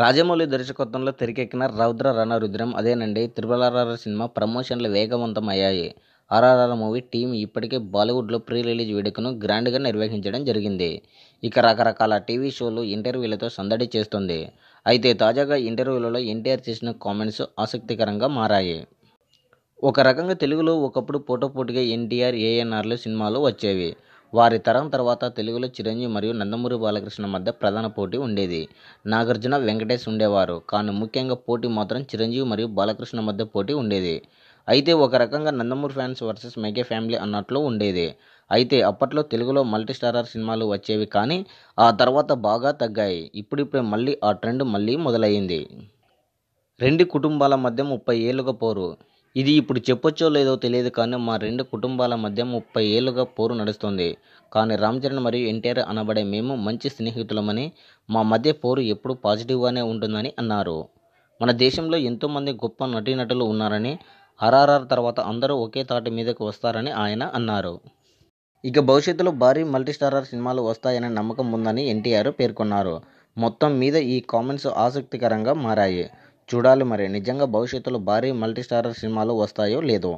రాజమౌళి దర్శకత్వంలో తెరకెక్కిన రౌద్ర రణరుద్రం అదేనండి త్రిబులరార సినిమా ప్రమోషన్లు వేగవంతం అయ్యాయి ఆర్ఆర్ఆర్ మూవీ టీం ఇప్పటికే బాలీవుడ్లో ప్రీ రిలీజ్ వేడుకను గ్రాండ్గా నిర్వహించడం జరిగింది ఇక రకరకాల టీవీ షోలు ఇంటర్వ్యూలతో సందడి చేస్తుంది అయితే తాజాగా ఇంటర్వ్యూలలో ఎన్టీఆర్ చేసిన కామెంట్స్ ఆసక్తికరంగా మారాయి ఒక రకంగా తెలుగులో ఒకప్పుడు పోటోపోటీగా ఎన్టీఆర్ ఏఎన్ఆర్లు సినిమాలు వచ్చేవి వారి తరం తర్వాత తెలుగులో చిరంజీవి మరియు నందమూరి బాలకృష్ణ మధ్య ప్రధాన పోటీ ఉండేది నాగార్జున వెంకటేష్ ఉండేవారు కానీ ముఖ్యంగా పోటీ మాత్రం చిరంజీవి మరియు బాలకృష్ణ మధ్య పోటీ ఉండేది అయితే ఒక రకంగా Nandamuri fans versus mega family అన్నట్లు ఉండేది అయితే అప్పట్లో తెలుగులో మల్టీ స్టారర్ సినిమాలు వచ్చేవి కానీ ఆ తర్వాత బాగా తగ్గాయి ఇప్పుడిప్పుడే మళ్ళీ ఆ ట్రెండ్ మళ్ళీ మొదలయ్యింది రెండు కుటుంబాల మధ్య ముప్పై ఏళ్ళుగా పోరు ఇది ఇప్పుడు చెప్పొచ్చో లేదో తెలియదు కానీ మా రెండు కుటుంబాల మధ్య ముప్పై ఏళ్ళుగా పోరు నడుస్తుంది కానీ రామ్ చరణ్ మరియు ఎన్టీఆర్ అనబడే మేము మంచి స్నేహితులమని మా మధ్య పోరు ఎప్పుడు పాజిటివ్గానే ఉంటుందని అన్నారు మన దేశంలో ఎంతోమంది గొప్ప నటీనటులు ఉన్నారని ఆర్ఆర్ఆర్ తర్వాత అందరూ ఒకే తాటి మీదకు వస్తారని ఆయన అన్నారు ఇక భవిష్యత్తులో భారీ మల్టీస్టారర్ సినిమాలు వస్తాయనే నమ్మకం ఉందని ఎన్టీఆర్ పేర్కొన్నారు మొత్తం మీద ఈ కామెంట్స్ ఆసక్తికరంగా మారాయి చూడాలి మరి నిజంగా భవిష్యత్తులో భారీ మల్టీస్టారర్ సినిమాలు వస్తాయో లేదో